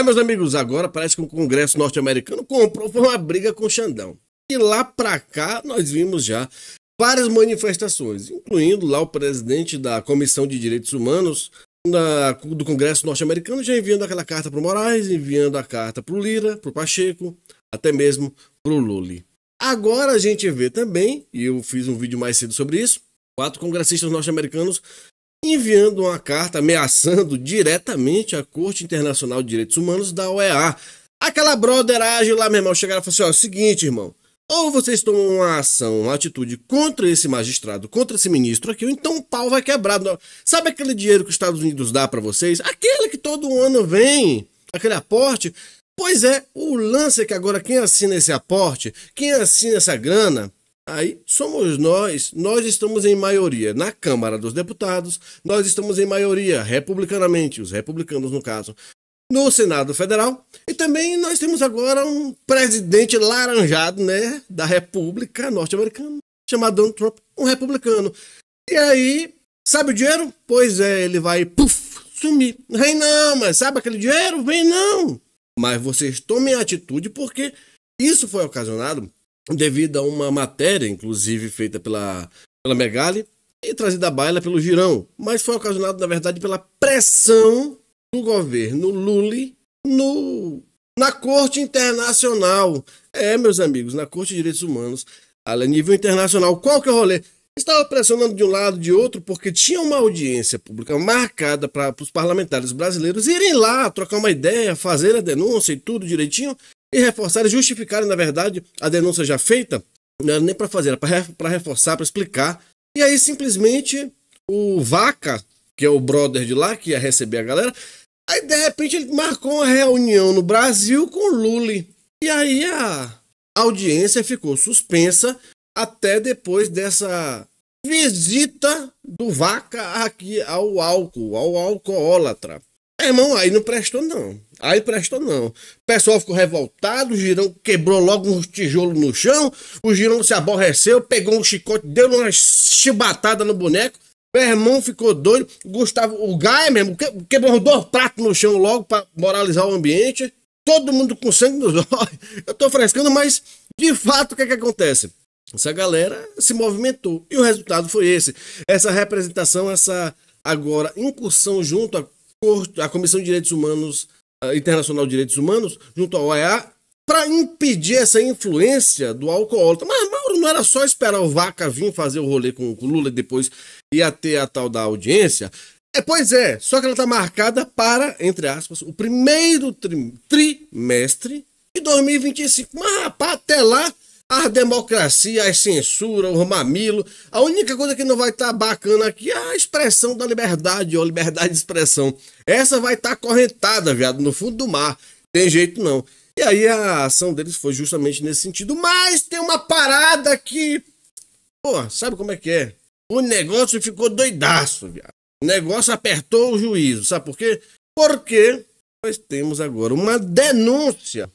Aí, é, meus amigos, agora parece que o Congresso norte-americano comprou foi uma briga com o Xandão. E lá para cá nós vimos já várias manifestações, incluindo lá o presidente da Comissão de Direitos Humanos na, do Congresso norte-americano já enviando aquela carta para Moraes, enviando a carta para o Lira, para o Pacheco, até mesmo para o Lully. Agora a gente vê também, e eu fiz um vídeo mais cedo sobre isso, quatro congressistas norte-americanos enviando uma carta ameaçando diretamente a Corte Internacional de Direitos Humanos da OEA. Aquela brotheragem lá, meu irmão, chegaram e falaram assim, ó, seguinte, irmão, ou vocês tomam uma ação, uma atitude contra esse magistrado, contra esse ministro aqui, ou então o pau vai quebrar. Sabe aquele dinheiro que os Estados Unidos dá para vocês? Aquele que todo ano vem, aquele aporte? Pois é, o lance é que agora quem assina esse aporte, quem assina essa grana, Aí somos nós, nós estamos em maioria na Câmara dos Deputados, nós estamos em maioria republicanamente, os republicanos no caso, no Senado Federal, e também nós temos agora um presidente laranjado, né, da República Norte-Americana, chamado Donald Trump, um republicano. E aí, sabe o dinheiro? Pois é, ele vai puff, sumir. Vem não, mas sabe aquele dinheiro? Vem não. Mas vocês tomem atitude porque isso foi ocasionado devido a uma matéria, inclusive feita pela, pela Megali e trazida à baila pelo Girão, mas foi ocasionado, na verdade, pela pressão do governo Lula no, na Corte Internacional. É, meus amigos, na Corte de Direitos Humanos, a nível internacional. Qual que é o rolê? Estava pressionando de um lado de outro porque tinha uma audiência pública marcada para os parlamentares brasileiros irem lá trocar uma ideia, fazer a denúncia e tudo direitinho e reforçaram, justificaram, na verdade, a denúncia já feita, não né, era nem para fazer, era para reforçar, para explicar. E aí simplesmente o Vaca, que é o brother de lá, que ia receber a galera, aí de repente ele marcou uma reunião no Brasil com o Lully. E aí a audiência ficou suspensa até depois dessa visita do Vaca aqui ao álcool, ao alcoólatra. É, irmão, aí não prestou não. Aí prestou não. O pessoal ficou revoltado, o Girão quebrou logo um tijolo no chão, o Girão se aborreceu, pegou um chicote, deu uma chibatada no boneco, meu irmão ficou doido, Gustavo, o Gaia mesmo, quebrou dois pratos no chão logo para moralizar o ambiente, todo mundo com sangue nos olhos. Eu tô frescando, mas de fato o que é que acontece? Essa galera se movimentou e o resultado foi esse. Essa representação, essa agora incursão junto à, à Comissão de Direitos Humanos Internacional de Direitos Humanos, junto à OEA, para impedir essa influência do alcoólatra. Mas Mauro não era só esperar o Vaca vir fazer o rolê com o Lula e depois ia ter a tal da audiência. É, pois é, só que ela está marcada para, entre aspas, o primeiro trimestre de 2025. Mas, rapaz, até lá a democracia, a censura, o mamilo. A única coisa que não vai estar tá bacana aqui é a expressão da liberdade, ou liberdade de expressão. Essa vai estar tá correntada, viado, no fundo do mar. Tem jeito não. E aí a ação deles foi justamente nesse sentido. Mas tem uma parada que. Pô, sabe como é que é? O negócio ficou doidaço, viado. O negócio apertou o juízo. Sabe por quê? Porque nós temos agora uma denúncia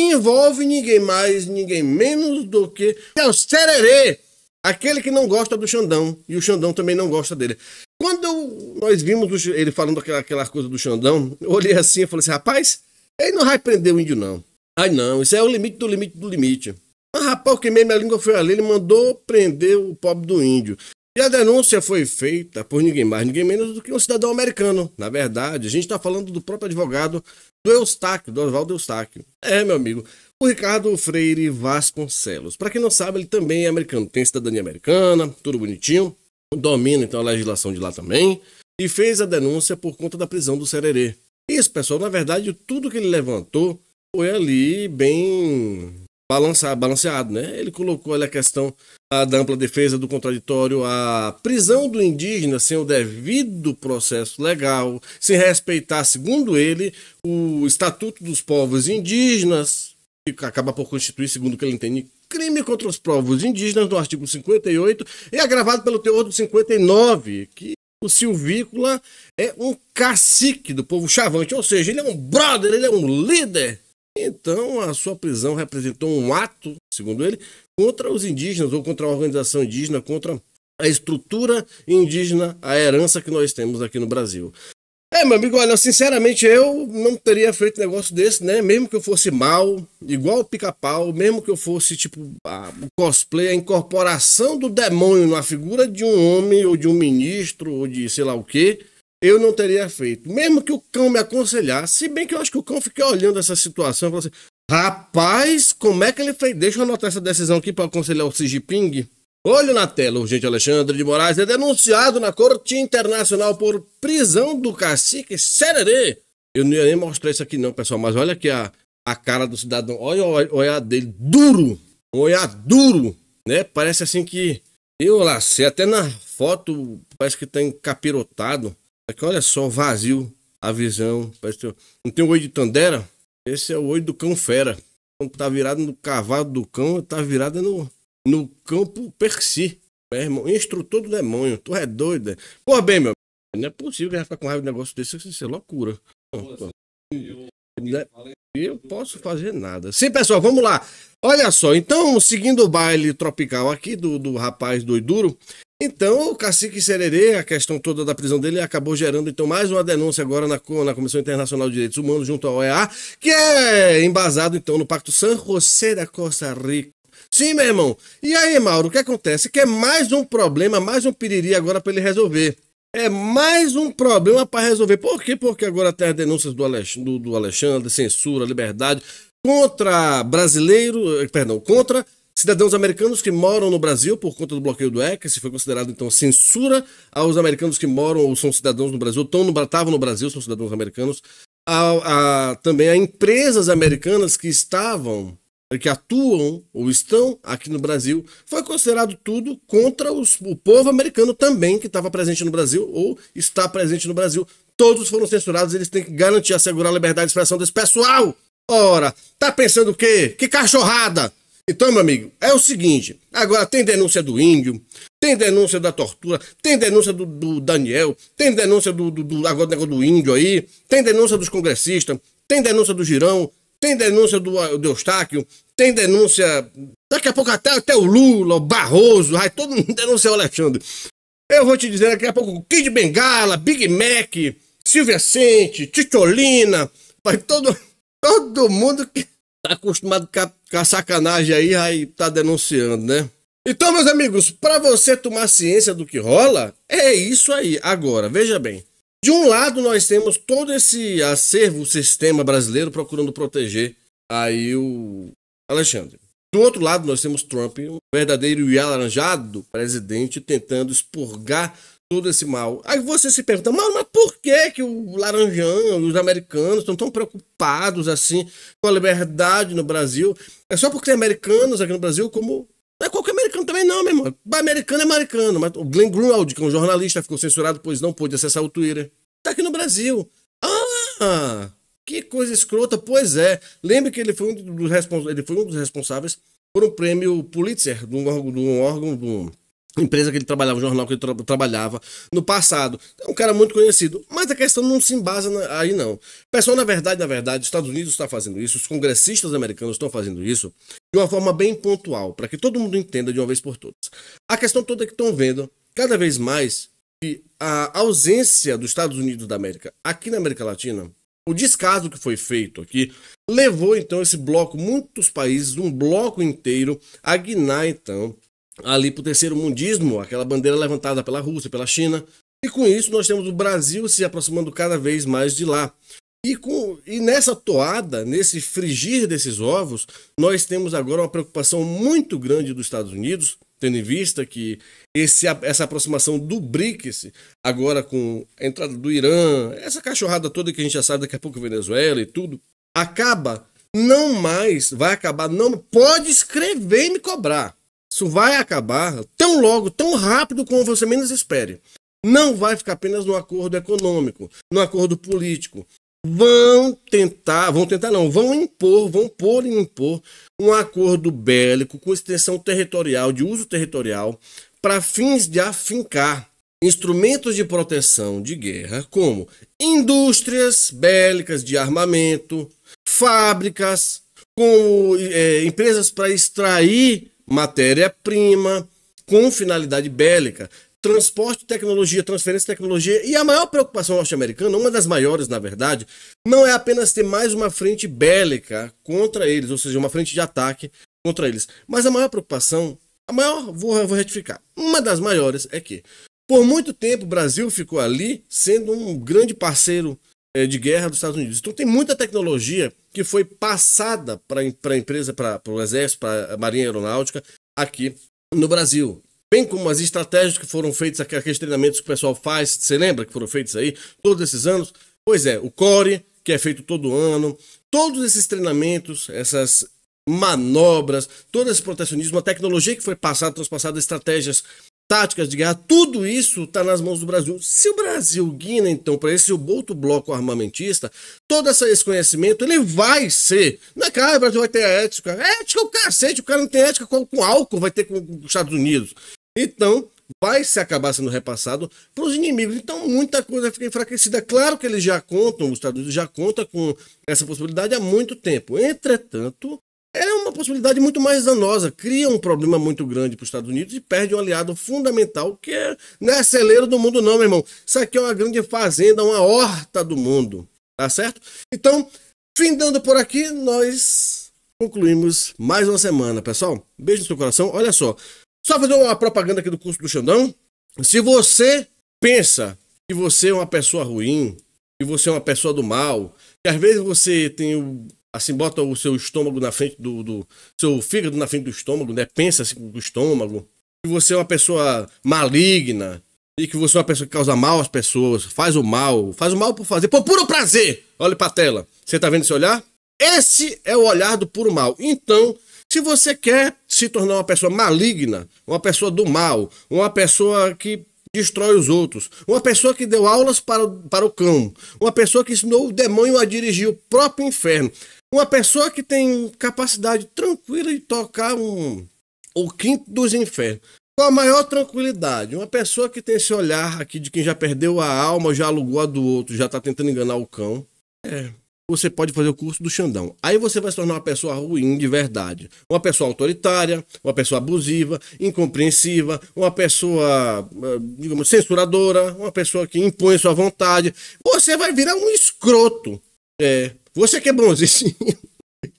que envolve ninguém mais, ninguém menos do que é o Sererê, aquele que não gosta do Xandão, e o Xandão também não gosta dele. Quando nós vimos ele falando aquela, aquela coisa do Xandão, eu olhei assim e falei assim, rapaz, ele não vai prender o índio não. Ai não, isso é o limite do limite do limite. Mas rapaz, eu queimei minha língua foi ali, ele mandou prender o pobre do índio. E a denúncia foi feita por ninguém mais, ninguém menos do que um cidadão americano. Na verdade, a gente está falando do próprio advogado do Eustáquio, do Oswaldo Eustáquio. É, meu amigo, o Ricardo Freire Vasconcelos. Para quem não sabe, ele também é americano, tem cidadania americana, tudo bonitinho, domina então a legislação de lá também, e fez a denúncia por conta da prisão do Sererê. Isso, pessoal, na verdade, tudo que ele levantou foi ali bem balançar, balanceado, né? Ele colocou ali a questão a, da ampla defesa do contraditório, a prisão do indígena sem o devido processo legal, sem respeitar, segundo ele, o Estatuto dos Povos Indígenas, que acaba por constituir, segundo o que ele entende, crime contra os povos indígenas no artigo 58 e agravado pelo teor do 59, que o Silvícola é um cacique do povo chavante, ou seja, ele é um brother, ele é um líder então, a sua prisão representou um ato, segundo ele, contra os indígenas ou contra a organização indígena, contra a estrutura indígena, a herança que nós temos aqui no Brasil. É, meu amigo, olha, sinceramente eu não teria feito negócio desse, né? Mesmo que eu fosse mal, igual o pica-pau, mesmo que eu fosse, tipo, a, o cosplay, a incorporação do demônio na figura de um homem ou de um ministro ou de sei lá o quê eu não teria feito. Mesmo que o cão me aconselhasse, se bem que eu acho que o cão fica olhando essa situação e falou assim: rapaz, como é que ele fez? Deixa eu anotar essa decisão aqui para aconselhar o Xi Jinping. Olho na tela, urgente Alexandre de Moraes é denunciado na Corte Internacional por prisão do cacique Sererê. Eu não ia nem mostrar isso aqui não, pessoal, mas olha aqui a, a cara do cidadão. Olha o olhar dele, duro, um olhar duro, né? Parece assim que eu lacei, até na foto parece que tá capirotado. Aqui, é olha só, vazio a visão. Parece... Não tem o olho de Tandera? Esse é o olho do cão fera. Quando então, tá virado no cavalo do cão, tá virada no, no campo si. Meu irmão, instrutor do demônio, tu é doida. Né? Porra, bem, meu. Não é possível que ficar com raiva de negócio desse, isso é loucura. eu, né? eu posso fazer nada. Sim, pessoal, vamos lá. Olha só, então, seguindo o baile tropical aqui do, do rapaz Iduro. Então, o cacique Sererê, a questão toda da prisão dele, acabou gerando então mais uma denúncia agora na, na Comissão Internacional de Direitos Humanos, junto à OEA, que é embasado então no Pacto San José da Costa Rica. Sim, meu irmão. E aí, Mauro, o que acontece? Que é mais um problema, mais um piriri agora para ele resolver. É mais um problema para resolver. Por quê? Porque agora tem as denúncias do Alexandre, do, do Alexandre censura, liberdade, contra brasileiro, eh, perdão, contra Cidadãos americanos que moram no Brasil por conta do bloqueio do ECA, se foi considerado então censura aos americanos que moram ou são cidadãos no Brasil, estão no, estavam no Brasil, são cidadãos americanos. A, a, também a empresas americanas que estavam, que atuam ou estão aqui no Brasil, foi considerado tudo contra os, o povo americano também que estava presente no Brasil ou está presente no Brasil. Todos foram censurados, eles têm que garantir, assegurar a liberdade de expressão desse pessoal. Ora, tá pensando o quê? Que cachorrada! Então, meu amigo, é o seguinte: agora tem denúncia do índio, tem denúncia da tortura, tem denúncia do, do Daniel, tem denúncia do, do, do, agora, do índio aí, tem denúncia dos congressistas, tem denúncia do Girão, tem denúncia do, do Eustáquio, tem denúncia. Daqui a pouco até, até o Lula, o Barroso, aí todo mundo denuncia o Alexandre. Eu vou te dizer daqui a pouco: Kid Bengala, Big Mac, Silvia Sente, Titolina, vai todo, todo mundo que tá acostumado com a, com a sacanagem aí, aí tá denunciando, né? Então, meus amigos, para você tomar ciência do que rola, é isso aí. Agora, veja bem. De um lado, nós temos todo esse acervo, o sistema brasileiro procurando proteger aí o Alexandre. Do outro lado, nós temos Trump, um verdadeiro e alaranjado presidente, tentando expurgar todo esse mal. Aí você se pergunta, mano, mas por que, que o Laranjão e os americanos estão tão preocupados assim com a liberdade no Brasil? É só porque tem americanos aqui no Brasil como. Não é qualquer americano também, não, meu irmão. Americano é americano. Mas o Glenn Grunwald, que é um jornalista, ficou censurado, pois não pôde acessar o Twitter. Tá aqui no Brasil. Ah! Que coisa escrota, pois é. Lembre que ele foi um dos, ele foi um dos responsáveis por um prêmio Pulitzer, de um órgão, de um órgão do empresa que ele trabalhava, o jornal que ele tra trabalhava no passado. É um cara muito conhecido, mas a questão não se embasa na, aí não. Pessoal, na verdade, na verdade, os Estados Unidos está fazendo isso, os congressistas americanos estão fazendo isso de uma forma bem pontual, para que todo mundo entenda de uma vez por todas. A questão toda é que estão vendo cada vez mais que a ausência dos Estados Unidos da América aqui na América Latina, o descaso que foi feito aqui, levou então esse bloco, muitos países, um bloco inteiro a guinar então ali para o terceiro mundismo, aquela bandeira levantada pela Rússia, pela China. E com isso nós temos o Brasil se aproximando cada vez mais de lá. E, com, e nessa toada, nesse frigir desses ovos, nós temos agora uma preocupação muito grande dos Estados Unidos, tendo em vista que esse, essa aproximação do BRICS, agora com a entrada do Irã, essa cachorrada toda que a gente já sabe, daqui a pouco Venezuela e tudo, acaba não mais, vai acabar, não pode escrever e me cobrar. Isso vai acabar tão logo, tão rápido como você menos espere. Não vai ficar apenas no acordo econômico, no acordo político. Vão tentar, vão tentar não, vão impor, vão pôr e impor um acordo bélico com extensão territorial, de uso territorial, para fins de afincar instrumentos de proteção de guerra, como indústrias bélicas de armamento, fábricas, como é, empresas para extrair matéria-prima, com finalidade bélica, transporte de tecnologia, transferência de tecnologia. E a maior preocupação norte-americana, uma das maiores, na verdade, não é apenas ter mais uma frente bélica contra eles, ou seja, uma frente de ataque contra eles. Mas a maior preocupação, a maior, vou, vou retificar, uma das maiores é que, por muito tempo, o Brasil ficou ali sendo um grande parceiro é, de guerra dos Estados Unidos. Então tem muita tecnologia que foi passada para a empresa, para o Exército, para a Marinha Aeronáutica aqui no Brasil. Bem como as estratégias que foram feitas, aqueles treinamentos que o pessoal faz, você lembra que foram feitos aí todos esses anos? Pois é, o CORE, que é feito todo ano, todos esses treinamentos, essas manobras, todo esse protecionismo, a tecnologia que foi passada, transpassada, estratégias táticas de guerra, tudo isso está nas mãos do Brasil. Se o Brasil guina, então, para esse outro bloco armamentista, todo esse conhecimento, ele vai ser. Na é ah, cara, o Brasil vai ter a ética. A ética é o cacete, o cara não tem ética com, com álcool, vai ter com, com os Estados Unidos. Então, vai se acabar sendo repassado para os inimigos. Então, muita coisa fica enfraquecida. Claro que eles já contam, os Estados Unidos já conta com essa possibilidade há muito tempo. Entretanto, é uma possibilidade muito mais danosa. Cria um problema muito grande para os Estados Unidos e perde um aliado fundamental que é, não é celeiro do mundo, não, meu irmão. Isso aqui é uma grande fazenda, uma horta do mundo. Tá certo? Então, findando por aqui, nós concluímos mais uma semana, pessoal. Beijo no seu coração. Olha só. Só fazer uma propaganda aqui do curso do Xandão. Se você pensa que você é uma pessoa ruim, que você é uma pessoa do mal, que às vezes você tem o assim, bota o seu estômago na frente do, do seu fígado na frente do estômago, né? Pensa assim com o estômago. Que você é uma pessoa maligna e que você é uma pessoa que causa mal às pessoas, faz o mal, faz o mal por fazer, por puro prazer. Olhe para a tela. Você tá vendo esse olhar? Esse é o olhar do puro mal. Então, se você quer se tornar uma pessoa maligna, uma pessoa do mal, uma pessoa que destrói os outros, uma pessoa que deu aulas para, para o cão, uma pessoa que ensinou o demônio a dirigir o próprio inferno. Uma pessoa que tem capacidade tranquila de tocar um o quinto dos infernos. Com a maior tranquilidade, uma pessoa que tem esse olhar aqui de quem já perdeu a alma, já alugou a do outro, já tá tentando enganar o cão, é, você pode fazer o curso do Xandão. Aí você vai se tornar uma pessoa ruim de verdade. Uma pessoa autoritária, uma pessoa abusiva, incompreensiva, uma pessoa, eh, digamos, censuradora, uma pessoa que impõe sua vontade. Você vai virar um escroto. É, você que é bonzinho,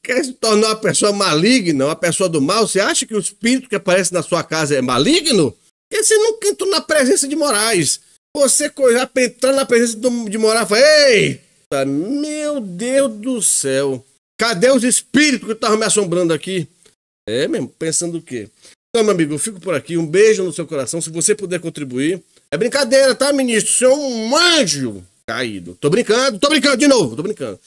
quer se tornar uma pessoa maligna, uma pessoa do mal, você acha que o espírito que aparece na sua casa é maligno? Porque você nunca entrou na presença de Moraes. Você entrar na presença de Moraes e eita, meu Deus do céu. Cadê os espíritos que estavam me assombrando aqui? É mesmo, pensando o quê? Então, meu amigo, eu fico por aqui. Um beijo no seu coração. Se você puder contribuir. É brincadeira, tá, ministro? Você é um anjo caído. Tô brincando, tô brincando de novo, tô brincando.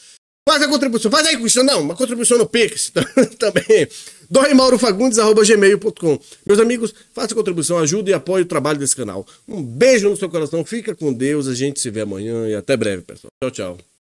Faz a contribuição, faz aí isso não, uma contribuição no Pix também. gmail.com. Meus amigos, faça contribuição, ajuda e apoie o trabalho desse canal. Um beijo no seu coração, fica com Deus, a gente se vê amanhã e até breve, pessoal. Tchau, tchau.